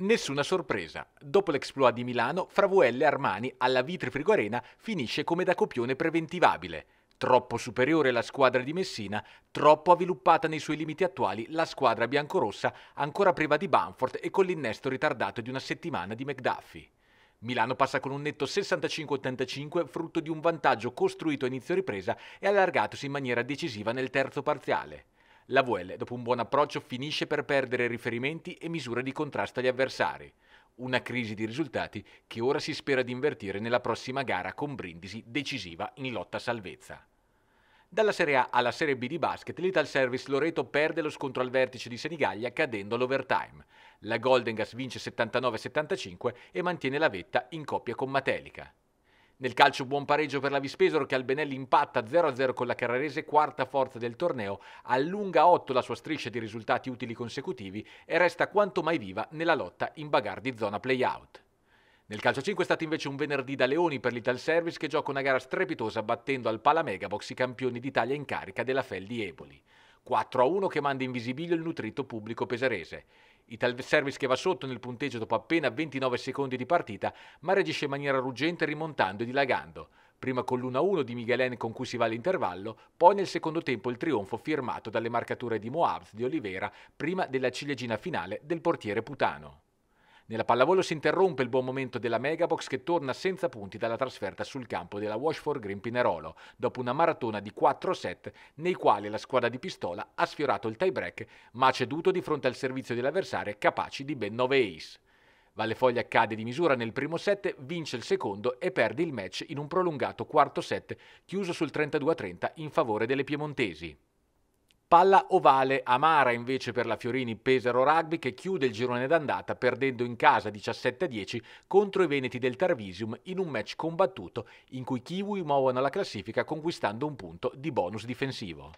Nessuna sorpresa. Dopo l'exploit di Milano, Fravuelle Armani alla Vitri Frigorena finisce come da copione preventivabile. Troppo superiore la squadra di Messina, troppo avviluppata nei suoi limiti attuali la squadra biancorossa ancora priva di Banford e con l'innesto ritardato di una settimana di McDuffie. Milano passa con un netto 65-85 frutto di un vantaggio costruito a inizio ripresa e allargatosi in maniera decisiva nel terzo parziale. La VL, dopo un buon approccio, finisce per perdere riferimenti e misure di contrasto agli avversari. Una crisi di risultati che ora si spera di invertire nella prossima gara con Brindisi decisiva in lotta a salvezza. Dalla Serie A alla Serie B di basket, l'Ital Service Loreto perde lo scontro al vertice di Senigallia cadendo all'overtime. La Golden Gas vince 79-75 e mantiene la vetta in coppia con Matelica. Nel calcio buon pareggio per la Vispesaro che Albenelli impatta 0-0 con la Carrarese, quarta forza del torneo, allunga 8 la sua striscia di risultati utili consecutivi e resta quanto mai viva nella lotta in bagar di zona play-out. Nel calcio 5 è stato invece un venerdì da Leoni per l'Ital Service che gioca una gara strepitosa battendo al Palamega box i campioni d'Italia in carica della Fel di Eboli. 4 a 1 che manda in visibilio il nutrito pubblico pesarese. Ital Service che va sotto nel punteggio dopo appena 29 secondi di partita, ma reagisce in maniera ruggente rimontando e dilagando. Prima con l'1-1 di Miguelen con cui si va all'intervallo, poi nel secondo tempo il trionfo firmato dalle marcature di Moabs di Oliveira, prima della ciliegina finale del portiere Putano. Nella pallavolo si interrompe il buon momento della Megabox che torna senza punti dalla trasferta sul campo della Washford Green Pinerolo, dopo una maratona di 4 set nei quali la squadra di Pistola ha sfiorato il tie-break ma ha ceduto di fronte al servizio dell'avversario capaci di ben 9 ace. Vallefoglia cade di misura nel primo set, vince il secondo e perde il match in un prolungato quarto set chiuso sul 32-30 in favore delle piemontesi. Palla ovale amara invece per la Fiorini Pesaro Rugby che chiude il girone d'andata perdendo in casa 17-10 contro i Veneti del Tarvisium in un match combattuto in cui i Kiwi muovono la classifica conquistando un punto di bonus difensivo.